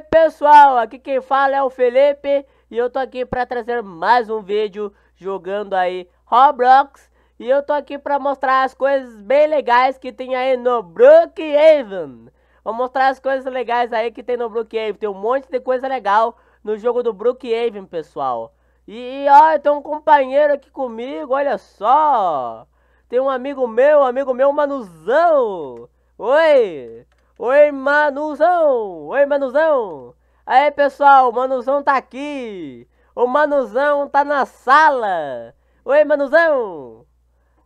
aí pessoal, aqui quem fala é o Felipe e eu tô aqui para trazer mais um vídeo jogando aí Roblox e eu tô aqui para mostrar as coisas bem legais que tem aí no Brookhaven. Vou mostrar as coisas legais aí que tem no Brookhaven, tem um monte de coisa legal no jogo do Brookhaven, pessoal. E, ó, tem um companheiro aqui comigo, olha só. Tem um amigo meu, amigo meu, Manuzão. Oi. Oi, Manuzão! Oi, Manuzão! Aí, pessoal, o Manuzão tá aqui! O Manuzão tá na sala! Oi, Manuzão!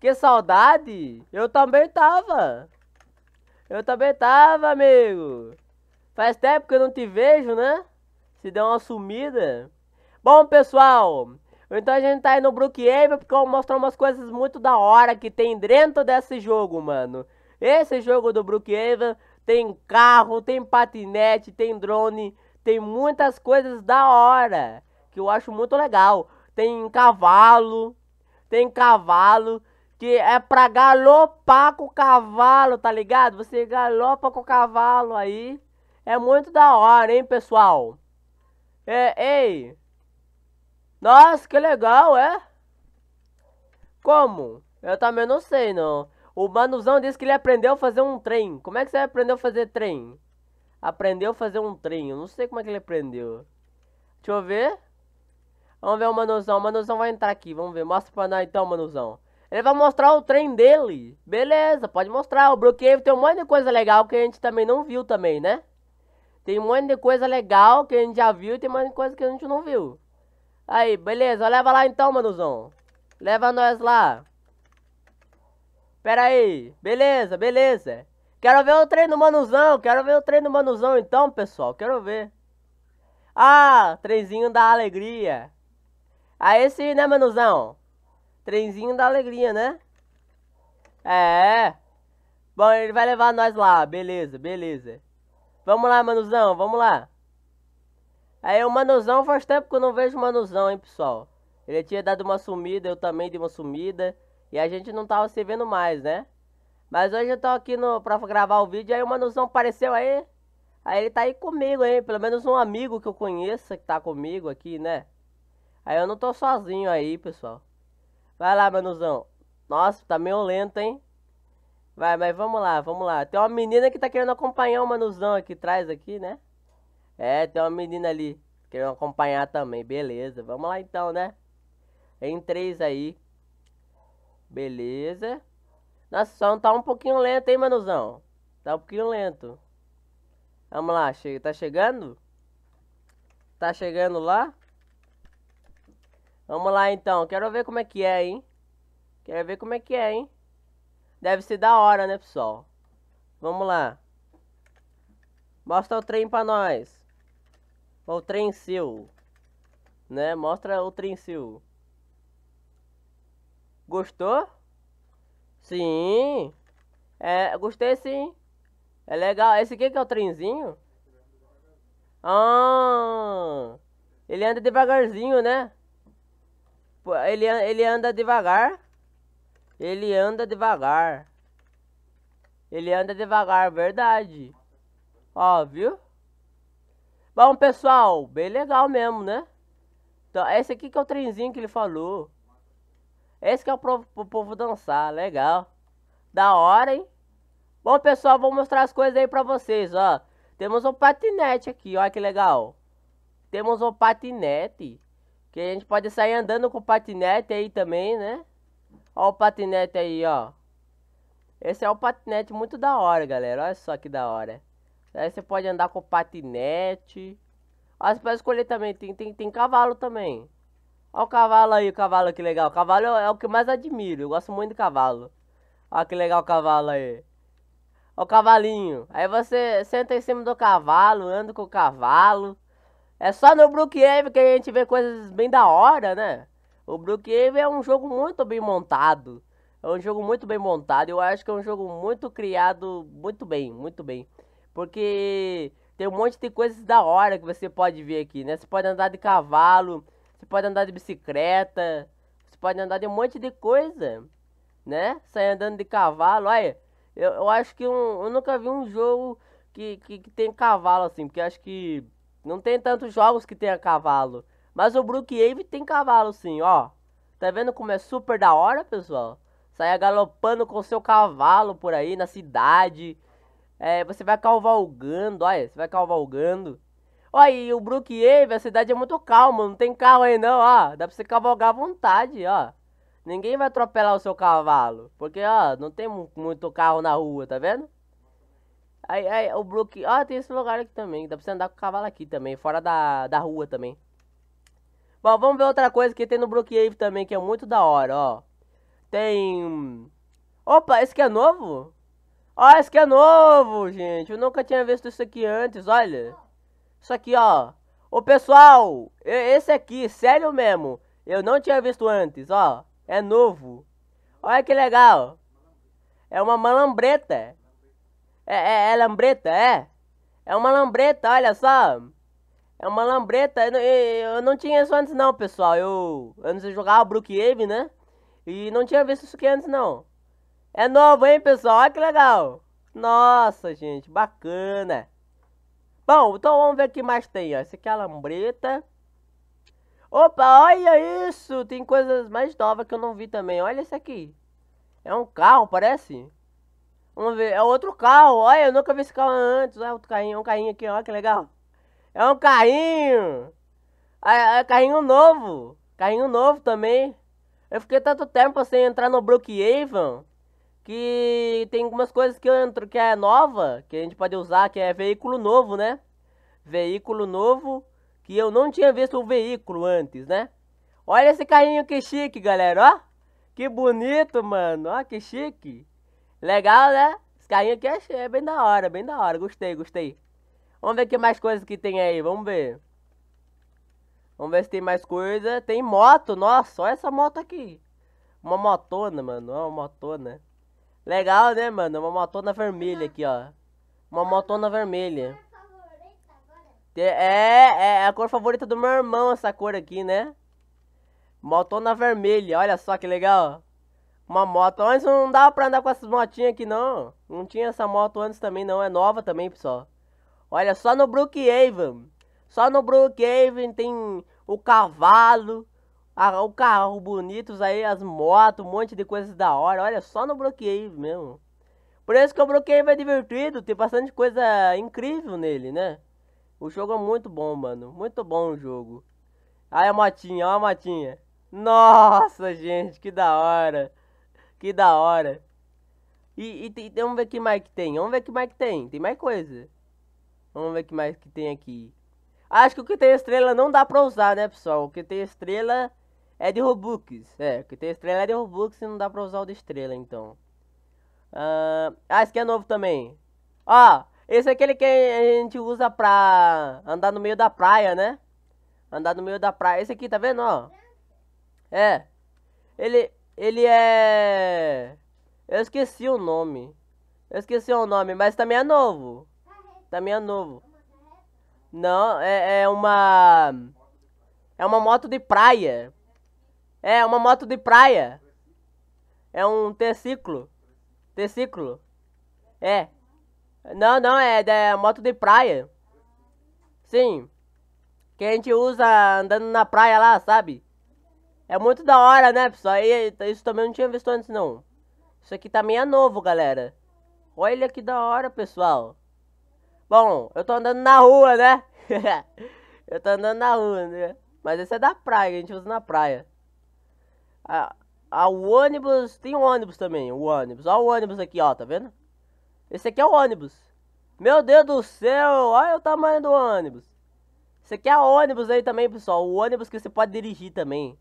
Que saudade! Eu também tava! Eu também tava, amigo! Faz tempo que eu não te vejo, né? Se deu uma sumida. Bom, pessoal, então a gente tá aí no Brookhaven porque eu vou mostrar umas coisas muito da hora que tem dentro desse jogo, mano. Esse jogo do Brookhaven tem carro, tem patinete, tem drone, tem muitas coisas da hora que eu acho muito legal. Tem cavalo, tem cavalo que é pra galopar com o cavalo, tá ligado? Você galopa com o cavalo aí. É muito da hora, hein, pessoal? É, ei! Nossa, que legal, é? Como? Eu também não sei, não. O Manuzão disse que ele aprendeu a fazer um trem. Como é que você aprendeu a fazer trem? Aprendeu a fazer um trem. Eu não sei como é que ele aprendeu. Deixa eu ver. Vamos ver o Manuzão. O Manuzão vai entrar aqui. Vamos ver. Mostra pra nós então, Manuzão. Ele vai mostrar o trem dele. Beleza, pode mostrar. O Brookhaven tem um monte de coisa legal que a gente também não viu também, né? Tem um monte de coisa legal que a gente já viu e tem um monte de coisa que a gente não viu. Aí, beleza. Leva lá então, Manuzão. Leva nós lá. Pera aí, beleza, beleza. Quero ver o trem do Manuzão, quero ver o trem do Manuzão então, pessoal, quero ver. Ah, trenzinho da alegria. Ah, esse, né, Manuzão? Trenzinho da alegria, né? É. Bom, ele vai levar nós lá, beleza, beleza. Vamos lá, Manuzão, vamos lá. Aí o Manuzão, faz tempo que eu não vejo o Manuzão, hein, pessoal. Ele tinha dado uma sumida, eu também dei uma sumida. E a gente não tava se vendo mais, né? Mas hoje eu tô aqui no, pra gravar o vídeo, aí o Manuzão apareceu aí. Aí ele tá aí comigo hein? pelo menos um amigo que eu conheça que tá comigo aqui, né? Aí eu não tô sozinho aí, pessoal. Vai lá, Manuzão. Nossa, tá meio lento, hein? Vai, mas vamos lá, vamos lá. Tem uma menina que tá querendo acompanhar o Manuzão aqui atrás aqui, né? É, tem uma menina ali querendo acompanhar também. Beleza, vamos lá então, né? Em três aí. Beleza. Nossa, o som tá um pouquinho lento, hein, manuzão? Tá um pouquinho lento. Vamos lá, chega. Tá chegando? Tá chegando lá? Vamos lá, então. Quero ver como é que é, hein? Quero ver como é que é, hein? Deve ser da hora, né, pessoal? Vamos lá. Mostra o trem pra nós. O trem seu. Né? Mostra o trem seu. Gostou? Sim. É, gostei sim. É legal. Esse aqui que é o trenzinho? Ah, ele anda devagarzinho, né? Ele, ele anda devagar. Ele anda devagar. Ele anda devagar, verdade. Ó, viu? Bom, pessoal, bem legal mesmo, né? Então, esse aqui que é o trenzinho que ele falou. Esse que é o povo dançar, legal. Da hora, hein? Bom, pessoal, vou mostrar as coisas aí pra vocês, ó. Temos um patinete aqui, ó, que legal. Temos um patinete. Que a gente pode sair andando com o patinete aí também, né? Ó o patinete aí, ó. Esse é o patinete muito da hora, galera. Olha só que da hora. Aí você pode andar com o patinete. Ó, você pode escolher também. Tem, tem, tem cavalo também. Olha o cavalo aí, o cavalo que legal. O cavalo é o que mais admiro. Eu gosto muito de cavalo. Olha que legal o cavalo aí. Olha o cavalinho. Aí você senta em cima do cavalo, anda com o cavalo. É só no Brookhaven que a gente vê coisas bem da hora, né? O Brookhaven é um jogo muito bem montado. É um jogo muito bem montado. Eu acho que é um jogo muito criado muito bem, muito bem. Porque tem um monte de coisas da hora que você pode ver aqui, né? Você pode andar de cavalo, você pode andar de bicicleta. Você pode andar de um monte de coisa. Né? Sair andando de cavalo. Olha, eu, eu acho que um, eu nunca vi um jogo que, que, que tem cavalo assim. Porque acho que não tem tantos jogos que tenha cavalo. Mas o Brookhaven tem cavalo sim, ó. Tá vendo como é super da hora, pessoal? Saia galopando com seu cavalo por aí na cidade. É, você vai cavalgando, olha, você vai cavalgando. Ó, e o Brookhaven, a cidade é muito calma, não tem carro aí não, ó. Dá pra você cavalgar à vontade, ó. Ninguém vai atropelar o seu cavalo. Porque, ó, não tem muito carro na rua, tá vendo? Aí, aí, o Brook... Ó, tem esse lugar aqui também. Dá pra você andar com o cavalo aqui também, fora da, da rua também. Bom, vamos ver outra coisa que tem no Brookhaven também, que é muito da hora, ó. Tem... Opa, esse que é novo? Ó, esse que é novo, gente. Eu nunca tinha visto isso aqui antes, olha. Isso aqui, ó. Ô, pessoal, esse aqui, sério mesmo. Eu não tinha visto antes, ó. É novo. Olha que legal. É uma malambreta. É, é, é lambreta, é? É uma lambreta, olha só. É uma lambreta. Eu, não, eu, eu não tinha isso antes não, pessoal. Eu antes jogar o Brookhaven, né? E não tinha visto isso aqui antes não. É novo, hein, pessoal? Olha que legal. Nossa, gente, bacana. Bom, então vamos ver o que mais tem, ó. Essa aqui é a lambreta. Opa, olha isso! Tem coisas mais novas que eu não vi também. Olha esse aqui. É um carro, parece? Vamos ver. É outro carro. Olha, eu nunca vi esse carro antes. Olha outro carrinho. É um carrinho aqui, olha que legal. É um carrinho. É, é carrinho novo. Carrinho novo também. Eu fiquei tanto tempo sem entrar no Brookhaven que tem algumas coisas que entro que é nova, que a gente pode usar, que é veículo novo, né? Veículo novo, que eu não tinha visto o veículo antes, né? Olha esse carrinho que chique, galera, ó. Que bonito, mano. Ó, que chique. Legal, né? Esse carrinho aqui é, é bem da hora, bem da hora. Gostei, gostei. Vamos ver que mais coisas que tem aí, vamos ver. Vamos ver se tem mais coisa. Tem moto, nossa, olha essa moto aqui. Uma motona, mano, ó, uma motona. Legal, né, mano? Uma motona vermelha aqui, ó. Uma ah, motona vermelha. É, é, é a cor favorita do meu irmão, essa cor aqui, né? Motona vermelha, olha só que legal. Uma moto. Antes não dava pra andar com essas motinhas aqui, não. Não tinha essa moto antes também, não. É nova também, pessoal. Olha, só no Brookhaven. Só no Brookhaven tem o cavalo, ah, o carro bonitos aí, as motos, um monte de coisas da hora. Olha, só no bloqueio mesmo. Por isso que o bloqueio é divertido, tem bastante coisa incrível nele, né? O jogo é muito bom, mano. Muito bom o jogo. Aí a motinha, olha a motinha. Nossa, gente, que da hora. Que da hora. E, e, e vamos ver que mais que tem. Vamos ver que mais que tem. Tem mais coisa. Vamos ver que mais que tem aqui. Acho que o que tem estrela não dá pra usar, né, pessoal? O que tem estrela é de Robux. É, que tem estrela é de Robux e não dá pra usar o de estrela, então. ah, esse aqui é novo também. Ó, ah, esse é aquele que a gente usa pra andar no meio da praia, né? Andar no meio da praia. Esse aqui, tá vendo, ó? É. Ele, ele é... Eu esqueci o nome. Eu esqueci o nome, mas também é novo. Também é novo. Não, é, é uma... É uma moto de praia. É, uma moto de praia. É um T-ciclo. É. Não, não, é, é moto de praia. Sim. Que a gente usa andando na praia lá, sabe? É muito da hora, né, pessoal? E, isso também não tinha visto antes, não. Isso aqui também tá é novo, galera. Olha que da hora, pessoal. Bom, eu tô andando na rua, né? eu tô andando na rua, né? Mas esse é da praia, a gente usa na praia. Ah, ah, o ônibus, tem um ônibus também, o ônibus. Olha o ônibus aqui, ó, tá vendo? Esse aqui é o ônibus. Meu Deus do céu, olha o tamanho do ônibus. Esse aqui é ônibus aí também, pessoal. O ônibus que você pode dirigir também.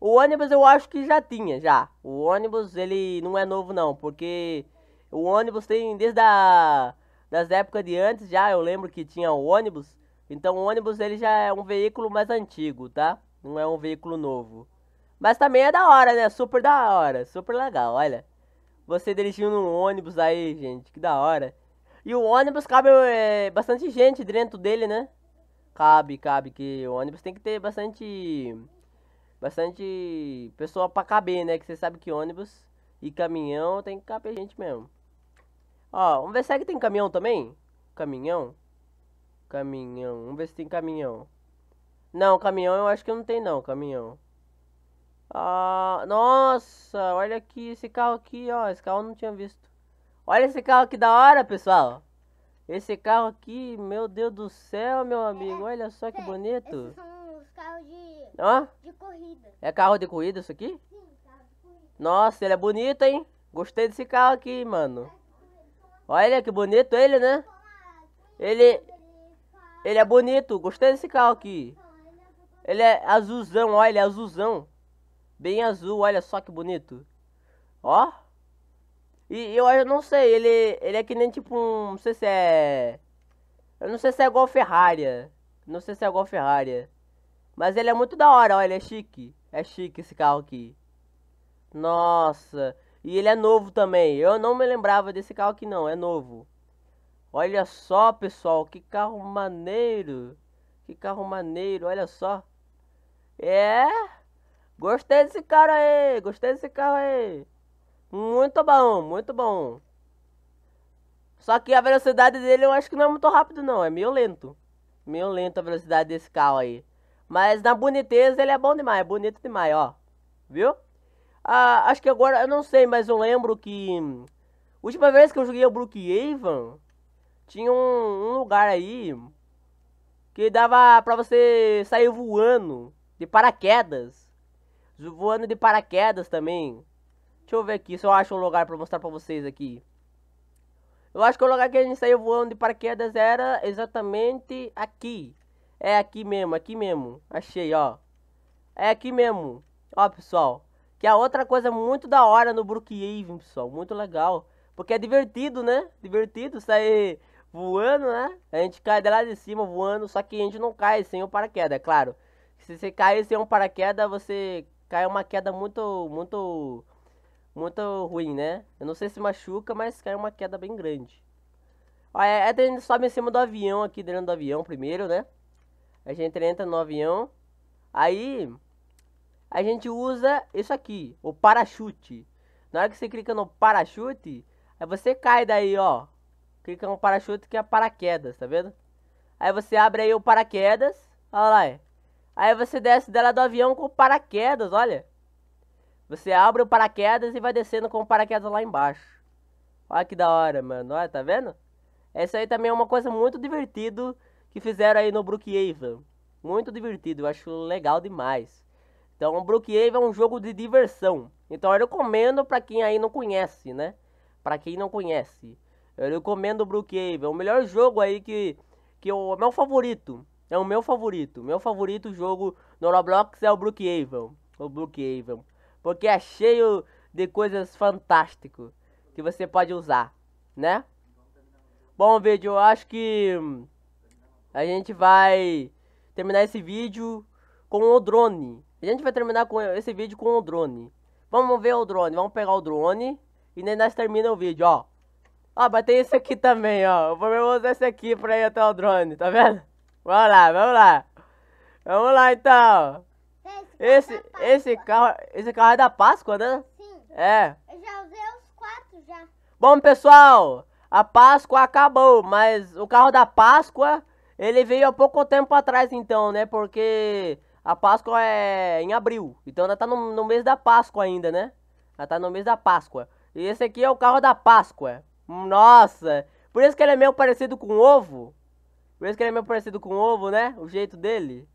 O ônibus eu acho que já tinha, já. O ônibus, ele não é novo não, porque... O ônibus tem desde a... Das épocas de antes já, eu lembro que tinha o ônibus. Então o ônibus ele já é um veículo mais antigo, tá? Não é um veículo novo. Mas também é da hora, né? Super da hora, super legal, olha. Você dirigindo um ônibus aí, gente, que da hora. E o ônibus cabe é, bastante gente dentro dele, né? Cabe, cabe, que o ônibus tem que ter bastante. Bastante pessoa pra caber, né? Que você sabe que ônibus e caminhão tem que caber gente mesmo. Ó, vamos ver se é que tem caminhão também? Caminhão? Caminhão, vamos ver se tem caminhão. Não, caminhão eu acho que não tem não, caminhão. Ah, nossa, olha aqui esse carro aqui, ó. Esse carro eu não tinha visto. Olha esse carro que da hora, pessoal. Esse carro aqui, meu Deus do céu, meu amigo. olha só que bonito. Esses são os carros de, ah? de corrida. É carro de corrida isso aqui? Sim, carro de corrida. Nossa, ele é bonito, hein? Gostei desse carro aqui, mano. Olha que bonito ele, né? Ele, ele é bonito. Gostei desse carro aqui. Ele é azulzão, olha, ele é azulzão. É Bem azul, olha só que bonito. Ó. E eu, eu não sei, ele, ele é que nem tipo um. Não sei se é. Eu não sei se é igual Ferrari. Não sei se é igual Ferrari. Mas ele é muito da hora, olha, é chique. É chique esse carro aqui. Nossa. E ele é novo também. Eu não me lembrava desse carro aqui não, é novo. Olha só, pessoal, que carro maneiro. Que carro maneiro, olha só. É... Gostei desse cara aí, gostei desse carro aí. Muito bom, muito bom. Só que a velocidade dele eu acho que não é muito rápido não, é meio lento. Meio lento a velocidade desse carro aí. Mas na boniteza ele é bom demais, é bonito demais, ó. Viu? Ah, acho que agora, eu não sei, mas eu lembro que... Hum, última vez que eu joguei o Brookhaven, tinha um, um lugar aí que dava pra você sair voando de paraquedas. Voando de paraquedas também. Deixa eu ver aqui se eu acho um lugar pra mostrar pra vocês aqui. Eu acho que o lugar que a gente saiu voando de paraquedas era exatamente aqui. É aqui mesmo, aqui mesmo. Achei, ó. É aqui mesmo. Ó, pessoal. Que é outra coisa muito da hora no Brookhaven, pessoal. Muito legal. Porque é divertido, né? Divertido sair voando, né? A gente cai de lá de cima voando, só que a gente não cai sem o paraquedas, é claro. Se você cair sem um paraquedas, você cai uma queda muito, muito, muito ruim, né? Eu não sei se machuca, mas cai uma queda bem grande. Aí a gente sobe em cima do avião aqui, dentro do avião primeiro, né? A gente entra no avião. Aí a gente usa isso aqui, o parachute. Na hora que você clica no parachute, aí você cai daí, ó. Clica no parachute que é paraquedas, tá vendo? Aí você abre aí o paraquedas. Olha lá, é. Aí você desce dela do avião com paraquedas, olha. Você abre o paraquedas e vai descendo com o paraquedas lá embaixo. Olha que da hora, mano. Olha, tá vendo? Essa aí também é uma coisa muito divertido que fizeram aí no Brookhaven. Muito divertido, eu acho legal demais. Então, o Brookhaven é um jogo de diversão. Então, eu recomendo para quem aí não conhece, né? Para quem não conhece. Eu recomendo o Brookhaven, é o melhor jogo aí que que é o meu favorito. É o meu favorito. Meu favorito jogo no Roblox é o Brookhaven. O Brookhaven. Porque é cheio de coisas fantásticas que você pode usar, né? Bom, vídeo, eu acho que a gente vai terminar esse vídeo com o drone. A gente vai terminar com esse vídeo com o drone. Vamos ver o drone, vamos pegar o drone e nem nós termina o vídeo, ó. Ah, mas tem esse aqui também, ó. Eu vou é usar esse aqui pra ir até o drone, tá vendo? Vamos lá, vamos lá. Vamos lá então. Esse, é esse carro, esse carro é da Páscoa, né? Sim. É. Eu já usei os quatro já. Bom, pessoal, a Páscoa acabou, mas o carro da Páscoa, ele veio há pouco tempo atrás então, né? Porque a Páscoa é em abril, então ela tá no, no mês da Páscoa ainda, né? Ela tá no mês da Páscoa. E esse aqui é o carro da Páscoa. Nossa, por isso que ele é meio parecido com ovo. Por isso que ele é meio parecido com o ovo, né? O jeito dele.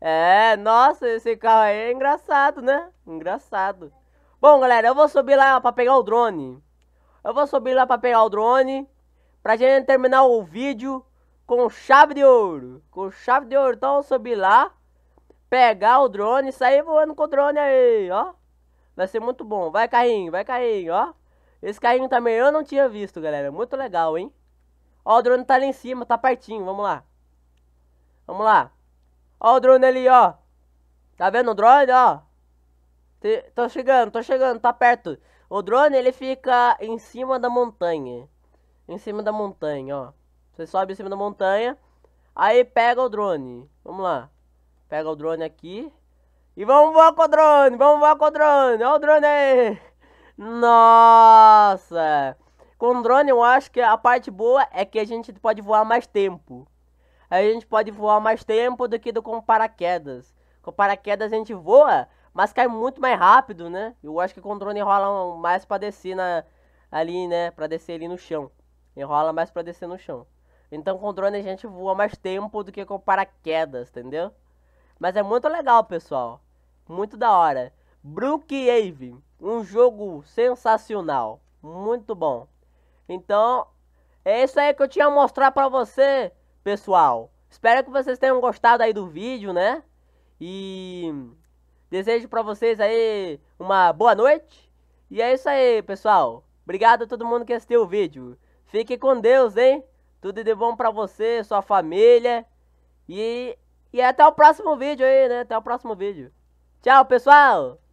É, nossa, esse carro aí é engraçado, né? Engraçado. Bom, galera, eu vou subir lá pra pegar o drone. Eu vou subir lá pra pegar o drone. Pra gente terminar o vídeo com chave de ouro. Com chave de ouro. Então eu subir lá. Pegar o drone e sair voando com o drone aí, ó. Vai ser muito bom. Vai, carrinho, vai, carrinho, ó. Esse carrinho também eu não tinha visto, galera. Muito legal, hein? Ó, o drone tá ali em cima, tá pertinho, vamos lá. Vamos lá. Ó o drone ali, ó. Tá vendo o drone, ó? tô chegando, tô chegando, tá perto. O drone, ele fica em cima da montanha. Em cima da montanha, ó. Você sobe em cima da montanha. Aí pega o drone. Vamos lá. Pega o drone aqui. E vamos voar com o drone, vamos voar com o drone. Ó o drone aí. Nossa. Com drone, eu acho que a parte boa é que a gente pode voar mais tempo. A gente pode voar mais tempo do que do com paraquedas. Com paraquedas a gente voa, mas cai muito mais rápido, né? Eu acho que com drone rola mais pra descer na, ali, né? Pra descer ali no chão. Enrola mais pra descer no chão. Então com drone a gente voa mais tempo do que com paraquedas, entendeu? Mas é muito legal, pessoal. Muito da hora. Brookhaven, um jogo sensacional. Muito bom. Então, é isso aí que eu tinha a mostrar pra você, pessoal. Espero que vocês tenham gostado aí do vídeo, né? E desejo pra vocês aí uma boa noite. E é isso aí, pessoal. Obrigado a todo mundo que assistiu o vídeo. Fique com Deus, hein? Tudo de bom pra você, sua família. E, e até o próximo vídeo aí, né? Até o próximo vídeo. Tchau, pessoal!